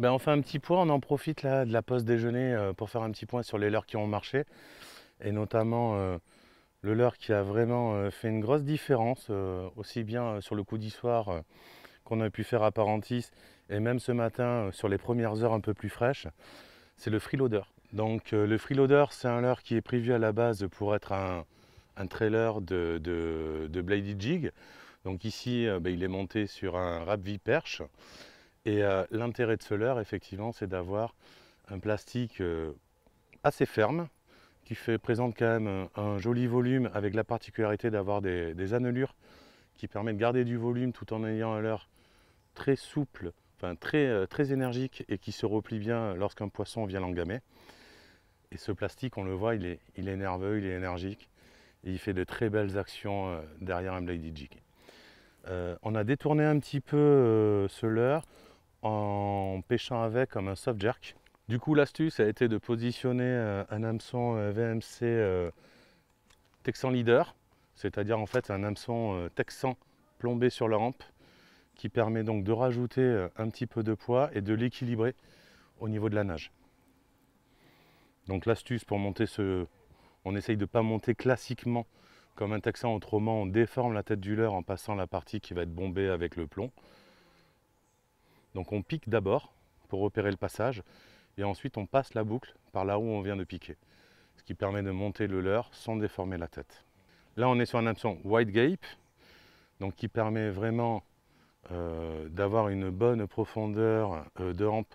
Ben, on fait un petit point, on en profite là de la pause déjeuner euh, pour faire un petit point sur les leurres qui ont marché et notamment euh, le leurre qui a vraiment euh, fait une grosse différence aussi bien sur le coup d'histoire qu'on a pu faire à Parentis et même ce matin sur les premières heures un peu plus fraîches, c'est le freeloader. Donc le freeloader c'est un leurre qui est prévu à la base pour être un, trailer de, de, bladed jig. Donc ici ben, il est monté sur un rap perche et euh, l'intérêt de ce leurre, effectivement, c'est d'avoir un plastique euh, assez ferme, qui présente quand même euh, un, joli volume, avec la particularité d'avoir des, des, annelures qui permettent de garder du volume tout en ayant un leurre très souple, enfin très, très énergique et qui se replie bien lorsqu'un poisson vient l'engammer Et ce plastique, on le voit, il est, nerveux, il est énergique, et il fait de très belles actions derrière un Blade Jig. on a détourné un petit peu ce leurre en pêchant avec comme un soft jerk. Du coup, l'astuce a été de positionner euh, un hameçon euh, VMC euh, Texan Leader, c'est-à-dire en fait un hameçon Texan plombé sur la rampe qui permet donc de rajouter un petit peu de poids et de l'équilibrer au niveau de la nage. Donc l'astuce pour monter ce... On essaye de ne pas monter classiquement comme un texan, autrement on déforme la tête du leurre en passant la partie qui va être bombée avec le plomb. Donc on pique d'abord pour repérer le passage et ensuite on passe la boucle par là où on vient de piquer, ce qui permet de monter le leurre sans déformer la tête. Là on est sur un hameçon wide gape, donc qui permet vraiment euh, d'avoir une bonne profondeur euh, de hampe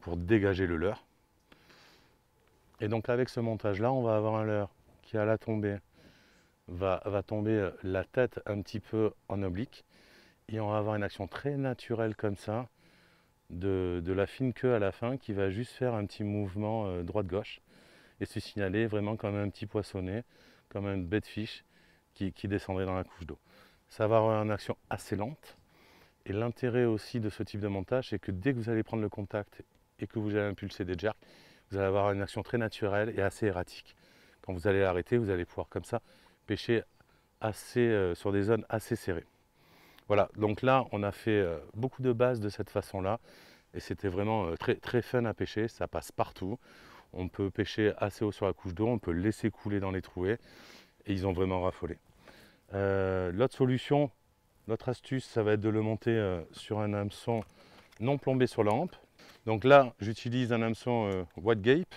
pour dégager le leurre. Et donc avec ce montage là, on va avoir un leurre qui à la tombée va tomber euh, la tête un petit peu en oblique et on va avoir une action très naturelle comme ça, de, la fine queue à la fin, qui va juste faire un petit mouvement euh, droite-gauche et se signaler vraiment comme un petit poissonnet, comme une bête fiche qui, descendrait dans la couche d'eau. Ça va avoir une action assez lente. Et l'intérêt aussi de ce type de montage, c'est que dès que vous allez prendre le contact et que vous allez impulser des jerks, vous allez avoir une action très naturelle et assez erratique. Quand vous allez l'arrêter, vous allez pouvoir comme ça pêcher assez, euh, sur des zones assez serrées. Voilà, donc là, on a fait euh, beaucoup de bases de cette façon-là. Et c'était vraiment euh, très, très fun à pêcher, ça passe partout. On peut pêcher assez haut sur la couche d'eau, on peut laisser couler dans les trouées. Et ils ont vraiment raffolé. Euh, l'autre solution, notre astuce, ça va être de le monter sur un hameçon non plombé sur la Donc là, j'utilise un hameçon euh, White Gape.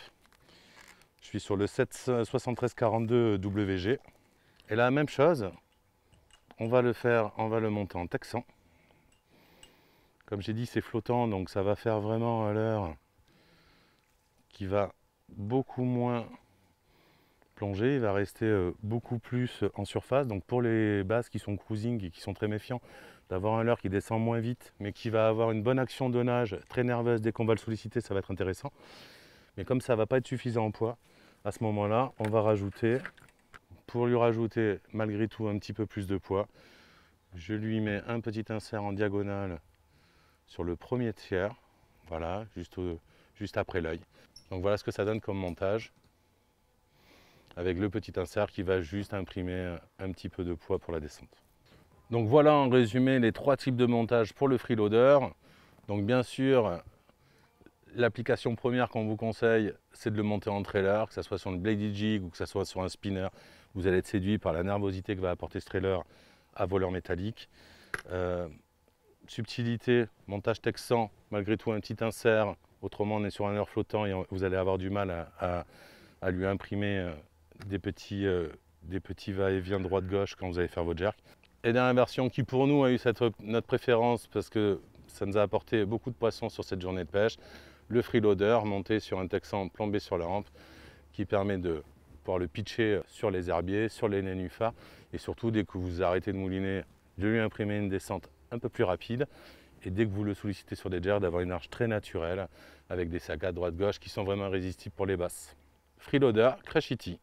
Je suis sur le 77342 WG. Et là, même chose, on va le faire, on va le monter en taxant Comme j'ai dit, c'est flottant, donc ça va faire vraiment un l'heure qui va beaucoup moins plonger, il va rester euh, beaucoup plus en surface. Donc pour les bases qui sont cruising et qui sont très méfiants, d'avoir un leurre qui descend moins vite, mais qui va avoir une bonne action de nage, très nerveuse, dès qu'on va le solliciter, ça va être intéressant. Mais comme ça va pas être suffisant en poids, à ce moment-là, on va rajouter pour lui rajouter malgré tout un petit peu plus de poids, je lui mets un petit insert en diagonale sur le premier tiers, voilà, juste, juste après l'œil. Donc voilà ce que ça donne comme montage, avec le petit insert qui va juste imprimer un petit peu de poids pour la descente. Donc voilà en résumé les trois types de montage pour le freeloader. Donc bien sûr, L'application première qu'on vous conseille, c'est de le monter en trailer, que ce soit sur une Blade Jig ou que ce soit sur un spinner. Vous allez être séduit par la nervosité que va apporter ce trailer à voleur métallique. Euh, subtilité, montage texan, malgré tout un petit insert. Autrement, on est sur un leurre flottant et vous allez avoir du mal à, lui imprimer euh, des petits, euh, petits va-et-vient droite-gauche quand vous allez faire votre jerk. Et dernière version qui pour nous a eu notre préférence parce que ça nous a apporté beaucoup de poissons sur cette journée de pêche le freeloader monté sur un texan plombé sur la rampe qui permet de pouvoir le pitcher sur les herbiers, sur les nénuphars et surtout dès que vous arrêtez de mouliner, de lui imprimer une descente un peu plus rapide et dès que vous le sollicitez sur des jers d'avoir une arche très naturelle avec des à droite-gauche qui sont vraiment résistibles pour les basses. Freeloader, Crashity.